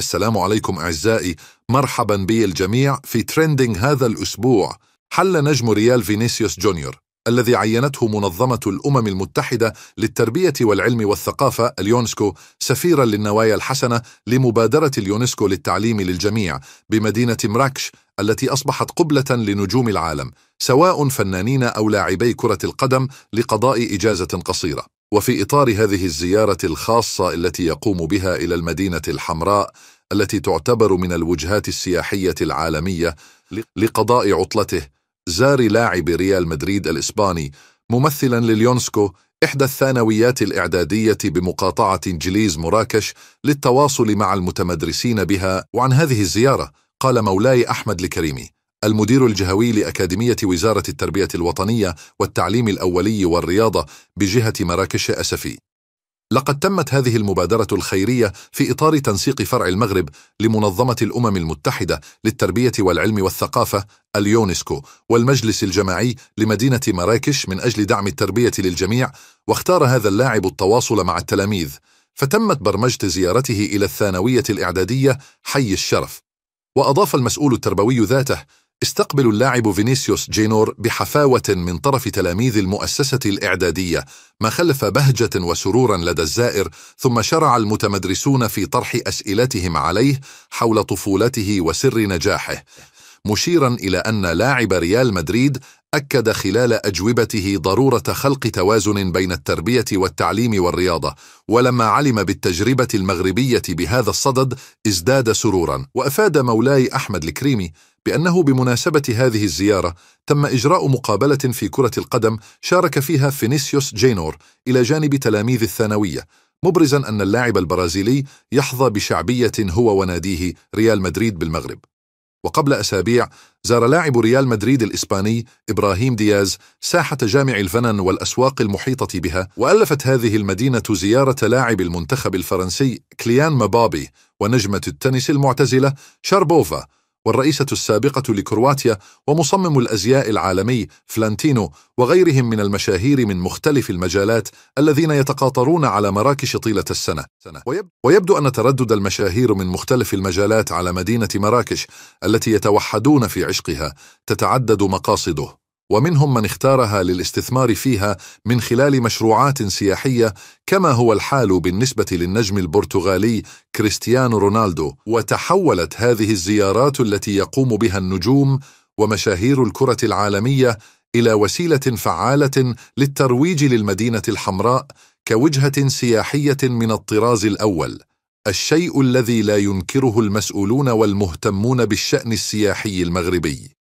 السلام عليكم أعزائي مرحبا بي الجميع في ترندنج هذا الأسبوع حل نجم ريال فينيسيوس جونيور الذي عينته منظمة الأمم المتحدة للتربية والعلم والثقافة اليونسكو سفيرا للنوايا الحسنة لمبادرة اليونسكو للتعليم للجميع بمدينة مراكش التي أصبحت قبلة لنجوم العالم سواء فنانين أو لاعبي كرة القدم لقضاء إجازة قصيرة وفي إطار هذه الزيارة الخاصة التي يقوم بها إلى المدينة الحمراء التي تعتبر من الوجهات السياحية العالمية لقضاء عطلته زار لاعب ريال مدريد الإسباني ممثلا لليونسكو إحدى الثانويات الإعدادية بمقاطعة إنجليز مراكش للتواصل مع المتمدرسين بها وعن هذه الزيارة قال مولاي أحمد الكريمي المدير الجهوي لأكاديمية وزارة التربية الوطنية والتعليم الأولي والرياضة بجهة مراكش أسفي لقد تمت هذه المبادرة الخيرية في إطار تنسيق فرع المغرب لمنظمة الأمم المتحدة للتربية والعلم والثقافة اليونسكو والمجلس الجماعي لمدينة مراكش من أجل دعم التربية للجميع واختار هذا اللاعب التواصل مع التلاميذ فتمت برمجة زيارته إلى الثانوية الإعدادية حي الشرف وأضاف المسؤول التربوي ذاته استقبل اللاعب فينيسيوس جينور بحفاوة من طرف تلاميذ المؤسسة الإعدادية ما خلف بهجة وسرورا لدى الزائر ثم شرع المتمدرسون في طرح أسئلتهم عليه حول طفولته وسر نجاحه مشيرا إلى أن لاعب ريال مدريد أكد خلال أجوبته ضرورة خلق توازن بين التربية والتعليم والرياضة ولما علم بالتجربة المغربية بهذا الصدد ازداد سرورا وأفاد مولاي أحمد الكريمي بأنه بمناسبة هذه الزيارة تم إجراء مقابلة في كرة القدم شارك فيها فينيسيوس جينور إلى جانب تلاميذ الثانوية مبرزا أن اللاعب البرازيلي يحظى بشعبية هو وناديه ريال مدريد بالمغرب وقبل أسابيع زار لاعب ريال مدريد الإسباني إبراهيم دياز ساحة جامع الفنن والأسواق المحيطة بها وألفت هذه المدينة زيارة لاعب المنتخب الفرنسي كليان مبابي ونجمة التنس المعتزلة شاربوفا والرئيسة السابقة لكرواتيا ومصمم الأزياء العالمي فلانتينو وغيرهم من المشاهير من مختلف المجالات الذين يتقاطرون على مراكش طيلة السنة ويبدو أن تردد المشاهير من مختلف المجالات على مدينة مراكش التي يتوحدون في عشقها تتعدد مقاصده ومنهم من اختارها للاستثمار فيها من خلال مشروعات سياحية كما هو الحال بالنسبة للنجم البرتغالي كريستيانو رونالدو وتحولت هذه الزيارات التي يقوم بها النجوم ومشاهير الكرة العالمية إلى وسيلة فعالة للترويج للمدينة الحمراء كوجهة سياحية من الطراز الأول الشيء الذي لا ينكره المسؤولون والمهتمون بالشأن السياحي المغربي